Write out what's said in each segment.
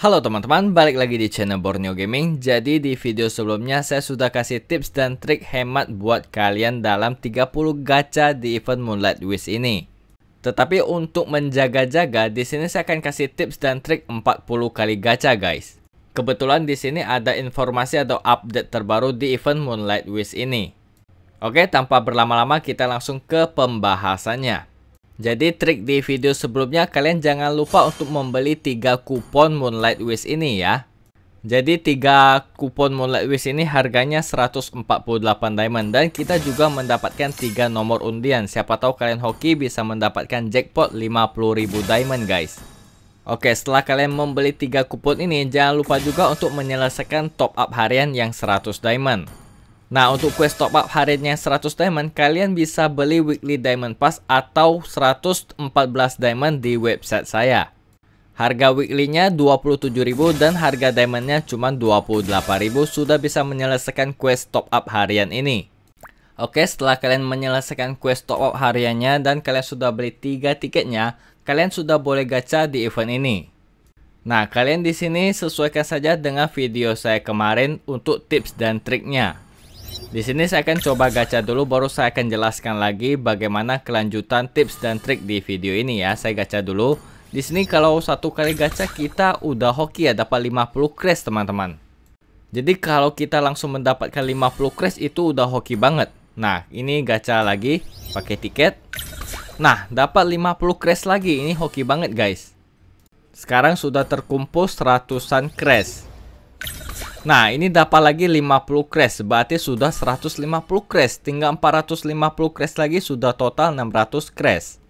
Halo teman-teman, balik lagi di channel Borneo Gaming Jadi di video sebelumnya saya sudah kasih tips dan trik hemat buat kalian dalam 30 gacha di event Moonlight Wish ini Tetapi untuk menjaga-jaga, di sini saya akan kasih tips dan trik 40 kali gacha guys Kebetulan di sini ada informasi atau update terbaru di event Moonlight Wish ini Oke, tanpa berlama-lama kita langsung ke pembahasannya jadi trik di video sebelumnya kalian jangan lupa untuk membeli 3 kupon Moonlight Wish ini ya. Jadi 3 kupon Moonlight Wish ini harganya 148 diamond dan kita juga mendapatkan 3 nomor undian. Siapa tahu kalian hoki bisa mendapatkan jackpot 50.000 diamond guys. Oke, setelah kalian membeli 3 kupon ini, jangan lupa juga untuk menyelesaikan top up harian yang 100 diamond. Nah, untuk quest top up hariannya 100 diamond, kalian bisa beli weekly diamond pass atau 114 diamond di website saya. Harga weeklynya nya 27.000 dan harga diamondnya nya cuma 28.000 sudah bisa menyelesaikan quest top up harian ini. Oke, setelah kalian menyelesaikan quest top up hariannya dan kalian sudah beli 3 tiketnya, kalian sudah boleh gacha di event ini. Nah, kalian di sini sesuaikan saja dengan video saya kemarin untuk tips dan triknya. Di sini saya akan coba gacha dulu baru saya akan jelaskan lagi bagaimana kelanjutan tips dan trik di video ini ya. Saya gacha dulu. Di sini kalau satu kali gacha kita udah hoki ya dapat 50 crest teman-teman. Jadi kalau kita langsung mendapatkan 50 crest itu udah hoki banget. Nah, ini gacha lagi pakai tiket. Nah, dapat 50 crest lagi. Ini hoki banget, guys. Sekarang sudah terkumpul ratusan crest. Nah ini dapat lagi 50 crash berarti sudah 150 crash tinggal 450 crash lagi sudah total 600 crash.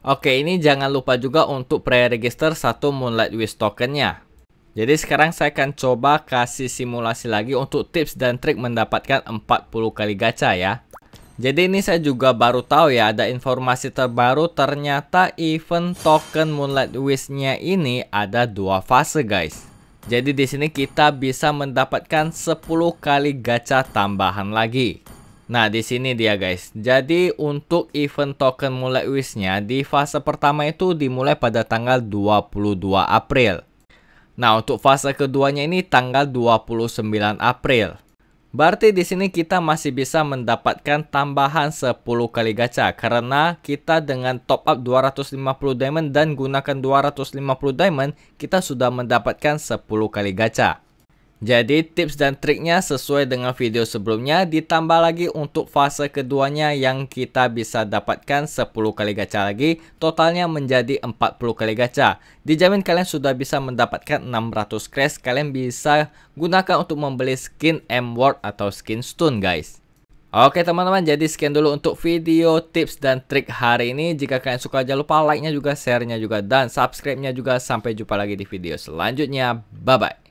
Oke ini jangan lupa juga untuk pre-register satu Moonlight Wish tokennya. Jadi sekarang saya akan coba kasih simulasi lagi untuk tips dan trik mendapatkan 40 kali gacha ya. Jadi ini saya juga baru tahu ya ada informasi terbaru ternyata event token Moonlight Wish-nya ini ada dua fase guys. Jadi di sini kita bisa mendapatkan 10 kali gacha tambahan lagi. Nah, di sini dia guys. Jadi untuk event token mulai wishnya di fase pertama itu dimulai pada tanggal 22 April. Nah, untuk fase keduanya ini tanggal 29 April. Berarti di sini kita masih bisa mendapatkan tambahan 10 kali gacha karena kita dengan top up 250 diamond dan gunakan 250 diamond kita sudah mendapatkan 10 kali gacha. Jadi tips dan triknya sesuai dengan video sebelumnya ditambah lagi untuk fase keduanya yang kita bisa dapatkan 10 kali gacha lagi totalnya menjadi 40 kali gacha. Dijamin kalian sudah bisa mendapatkan 600 crash kalian bisa gunakan untuk membeli skin M Ward atau skin Stone guys. Oke teman-teman jadi sekian dulu untuk video tips dan trik hari ini Jika kalian suka jangan lupa like-nya juga, share-nya juga, dan subscribe-nya juga Sampai jumpa lagi di video selanjutnya Bye-bye